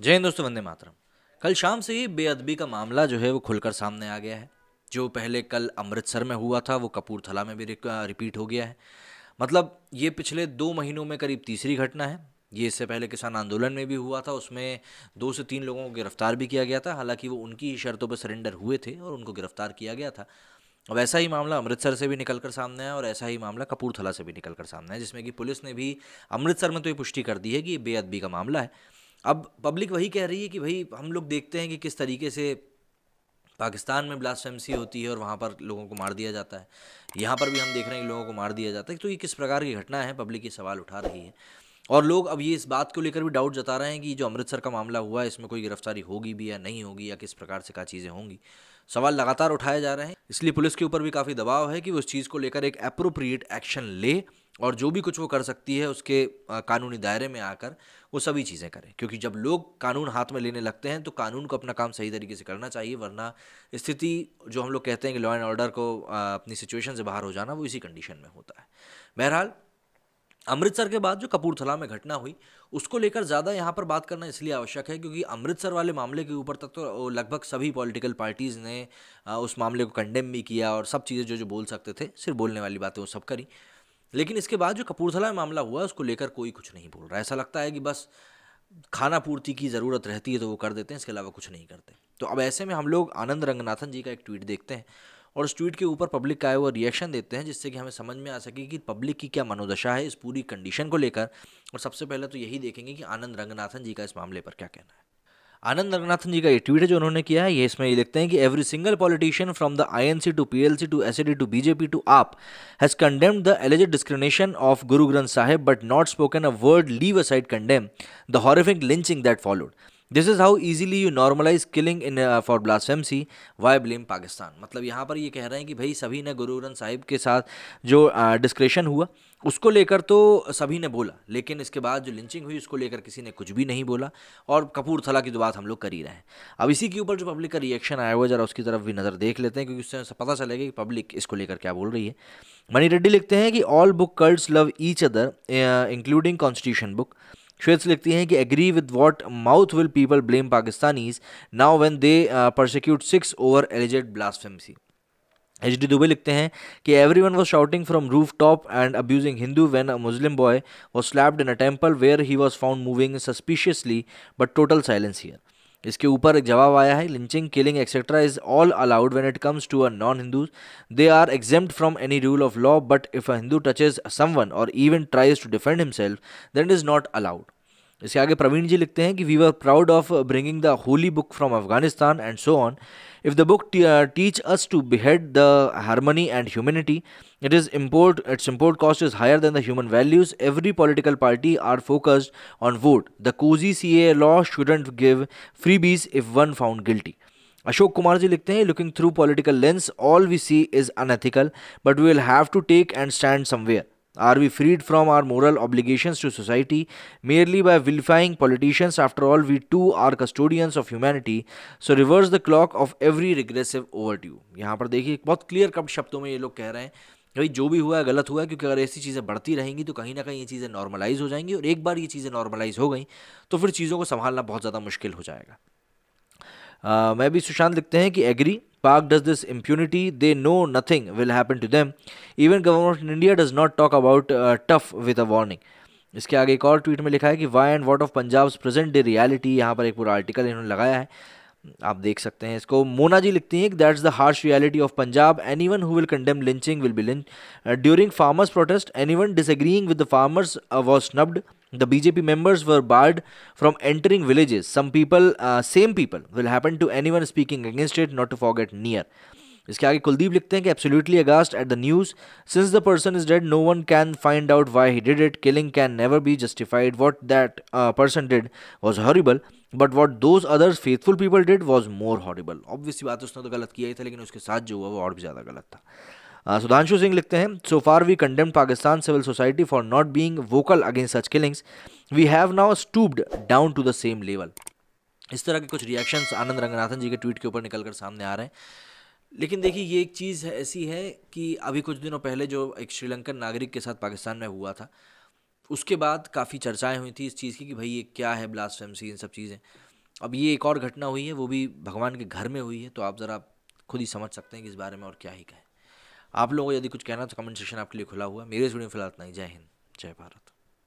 जय हिंद दोस्तों वंदे मातरम कल शाम से ही बेअदबी का मामला जो है वो खुलकर सामने आ गया है जो पहले कल अमृतसर में हुआ था वो कपूरथला में भी रिपीट हो गया है मतलब ये पिछले दो महीनों में करीब तीसरी घटना है ये इससे पहले किसान आंदोलन में भी हुआ था उसमें दो से तीन लोगों को गिरफ्तार भी किया गया था हालांकि वो उनकी ही शर्तों पर सरेंडर हुए थे और उनको गिरफ्तार किया गया था अब ऐसा ही मामला अमृतसर से भी निकल कर सामने आया और ऐसा ही मामला कपूरथला से भी निकल कर सामने आया जिसमें कि पुलिस ने भी अमृतसर में तो ये पुष्टि कर दी है कि ये बेअदबी का मामला है अब पब्लिक वही कह रही है कि भाई हम लोग देखते हैं कि किस तरीके से पाकिस्तान में ब्लास्टमसी होती है और वहाँ पर लोगों को मार दिया जाता है यहाँ पर भी हम देख रहे हैं कि लोगों को मार दिया जाता है तो ये किस प्रकार की घटना है पब्लिक ये सवाल उठा रही है और लोग अब ये इस बात को लेकर भी डाउट जता रहे हैं कि जो अमृतसर का मामला हुआ है इसमें कोई गिरफ्तारी होगी भी या नहीं होगी या किस प्रकार से क्या चीज़ें होंगी सवाल लगातार उठाए जा रहे हैं इसलिए पुलिस के ऊपर भी काफ़ी दबाव है कि वो इस चीज़ को लेकर एक अप्रोप्रिएट एक्शन ले और जो भी कुछ वो कर सकती है उसके कानूनी दायरे में आकर वो सभी चीज़ें करें क्योंकि जब लोग कानून हाथ में लेने लगते हैं तो कानून को अपना काम सही तरीके से करना चाहिए वरना स्थिति जो हम लोग कहते हैं कि लॉ एंड ऑर्डर को अपनी सिचुएशन से बाहर हो जाना वो इसी कंडीशन में होता है बहरहाल अमृतसर के बाद जो कपूरथला में घटना हुई उसको लेकर ज़्यादा यहाँ पर बात करना इसलिए आवश्यक है क्योंकि अमृतसर वाले मामले के ऊपर तक तो लगभग सभी पॉलिटिकल पार्टीज़ ने उस मामले को कंडेम भी किया और सब चीज़ें जो जो बोल सकते थे सिर्फ बोलने वाली बातें वो सब करी लेकिन इसके बाद जो कपूरथला में मामला हुआ उसको लेकर कोई कुछ नहीं बोल रहा ऐसा लगता है कि बस खाना पूर्ति की ज़रूरत रहती है तो वो कर देते हैं इसके अलावा कुछ नहीं करते तो अब ऐसे में हम लोग आनंद रंगनाथन जी का एक ट्वीट देखते हैं और उस ट्वीट के ऊपर पब्लिक का वो रिएक्शन देते हैं जिससे कि हमें समझ में आ सके कि पब्लिक की क्या मनोदशा है इस पूरी कंडीशन को लेकर और सबसे पहले तो यही देखेंगे कि आनंद रंगनाथन जी का इस मामले पर क्या कहना है आनंद रंगनाथन जी का एक ट्वीट है जो उन्होंने किया है ये इसमें ये लिखते हैं कि every single politician from the INC to PLC to SAD to BJP to AAP has condemned the alleged discrimination of Guru Granth Sahib but not spoken a word leave aside condemn the horrific lynching that followed this is how easily you normalize killing in for blasphemy why blame Pakistan मतलब यहाँ पर ये कह रहे हैं कि भाई सभी ने गुरु ग्रंथ साहिब के साथ जो डिस्क्रेशन uh, हुआ उसको लेकर तो सभी ने बोला लेकिन इसके बाद जो लिंचिंग हुई उसको लेकर किसी ने कुछ भी नहीं बोला और कपूरथला की जो बात हम लोग कर ही रहे हैं अब इसी के ऊपर जो पब्लिक का रिएक्शन आया हुआ जरा उसकी तरफ भी नज़र देख लेते हैं क्योंकि उससे पता चलेगा कि पब्लिक इसको लेकर क्या बोल रही है मनी रेड्डी लिखते हैं कि all book curds love each other including constitution book Shweta लिखती हैं कि agree with what mouth will people blame Pakistanis now when they persecute six over alleged blasphemy H D Dubey लिखते हैं कि everyone was shouting from rooftop and abusing Hindu when a Muslim boy was slapped in a temple where he was found moving suspiciously but total silence here इसके ऊपर एक जवाब आया है lynching killing etcetera is all allowed when it comes to a non Hindu they are exempt from any rule of law but if a Hindu touches someone or even tries to defend himself then is not allowed इसके आगे प्रवीण जी लिखते हैं कि we are proud of bringing the holy book from Afghanistan and so on if the book teach us to behead the harmony and humanity it is import it's import cost is higher than the human values every political party are focused on vote the cozy C A law shouldn't give freebies if one found guilty Ashok Kumar ji लिखते हैं looking through political lens all we see is unethical but we will have to take and stand somewhere Are we freed from our moral obligations to society merely by vilifying politicians? After all, we too are custodians of humanity. So reverse the clock of every regressive overdue. यहाँ पर देखिए बहुत clear cut शब्दों में ये लोग कह रहे हैं भाई जो भी हुआ है गलत हुआ है क्योंकि अगर ऐसी चीज़ें बढ़ती रहेंगी तो कहीं ना कहीं ये चीज़ें नॉर्मलाइज हो जाएंगी और एक बार ये चीज़ें नॉर्मलाइज हो गई तो फिर चीज़ों को संभालना बहुत ज़्यादा मुश्किल हो जाएगा आ, मैं भी सुशांत लिखते हैं कि agree Park does this impunity. They know nothing will happen to them. Even government in India does not talk about uh, tough with a warning. इसके आगे एक और ट्वीट में लिखा है कि why and what of Punjab present day reality यहाँ पर एक पूरा आर्टिकल इन्होंने लगाया है आप देख सकते हैं इसको मोना जी लिखती हैं that's the harsh reality of Punjab anyone who will condemn lynching will be lynch during farmers protest anyone disagreeing with the farmers was snubbed the BJP members were barred from entering villages some people same people will happen to anyone speaking against it not to forget near इसके आगे कुलदीप लिखते हैं कि absolutely aghast at the news since the person is dead no one can find out why he did it killing can never be justified what that person did was horrible but what those other faithful people did was more horrible obviously बात उसने तो गलत किया ही था लेकिन उसके साथ जो हुआ वो और भी ज़्यादा गलत था uh, सुधांशु सिंह लिखते हैं so far we condemn Pakistan civil society for not being vocal against such killings we have now stooped down to the same level इस तरह के कुछ रिएक्शंस आनंद रंगनाथन जी के ट्वीट के ऊपर निकलकर सामने आ रहे हैं लेकिन देखिए ये एक चीज़ है ऐसी है कि अभी कुछ दिनों पहले जो एक श्रीलंकन नागरिक के साथ पाकिस्तान में हुआ था उसके बाद काफ़ी चर्चाएं हुई थी इस चीज़ की कि भाई ये क्या है फैमसी इन सब चीज़ें अब ये एक और घटना हुई है वो भी भगवान के घर में हुई है तो आप ज़रा खुद ही समझ सकते हैं कि इस बारे में और क्या ही कहें आप लोगों को यदि कुछ कहना तो कमेंट सेक्शन आपके लिए खुला हुआ है मेरे स्टूडियो फिलहाल इतना ही जय हिंद जय भारत